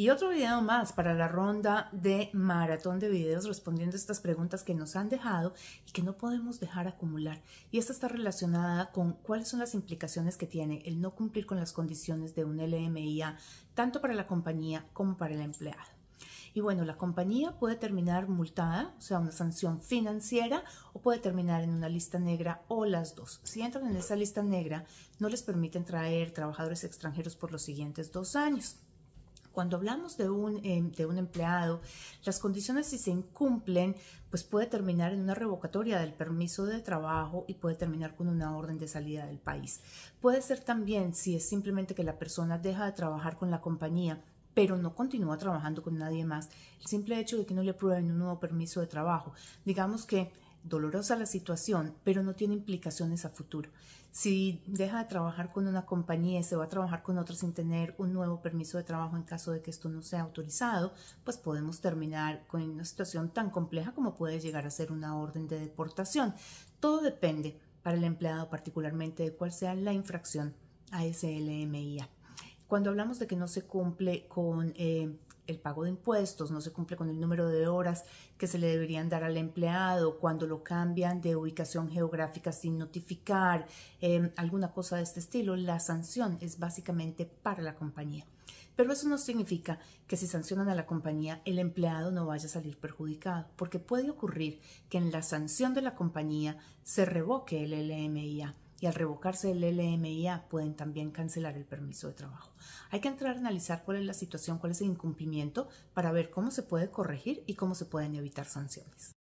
y otro video más para la ronda de maratón de videos respondiendo estas preguntas que nos han dejado y que no podemos dejar acumular. Y esta está relacionada con cuáles son las implicaciones que tiene el no cumplir con las condiciones de un LMIA, tanto para la compañía como para el empleado. Y bueno, la compañía puede terminar multada, o sea, una sanción financiera, o puede terminar en una lista negra o las dos. Si entran en esa lista negra, no les permiten traer trabajadores extranjeros por los siguientes dos años. Cuando hablamos de un, em, de un empleado, las condiciones si se incumplen, pues puede terminar en una revocatoria del permiso de trabajo y puede terminar con una orden de salida del país. Puede ser también si es simplemente que la persona deja de trabajar con la compañía pero no continúa trabajando con nadie más. El simple hecho de que no le aprueben un nuevo permiso de trabajo. Digamos que dolorosa la situación, pero no tiene implicaciones a futuro. Si deja de trabajar con una compañía y se va a trabajar con otra sin tener un nuevo permiso de trabajo en caso de que esto no sea autorizado, pues podemos terminar con una situación tan compleja como puede llegar a ser una orden de deportación. Todo depende para el empleado particularmente de cuál sea la infracción a SLMIA. Cuando hablamos de que no se cumple con... Eh, el pago de impuestos, no se cumple con el número de horas que se le deberían dar al empleado, cuando lo cambian de ubicación geográfica sin notificar, em, alguna cosa de este estilo, la sanción es básicamente para la compañía. Pero eso no significa que si sancionan a la compañía el empleado no vaya a salir perjudicado, porque puede ocurrir que en la sanción de la compañía se revoque el LMIA y al revocarse el LMIA pueden también cancelar el permiso de trabajo. Hay que entrar a analizar cuál es la situación, cuál es el incumplimiento para ver cómo se puede corregir y cómo se pueden evitar sanciones.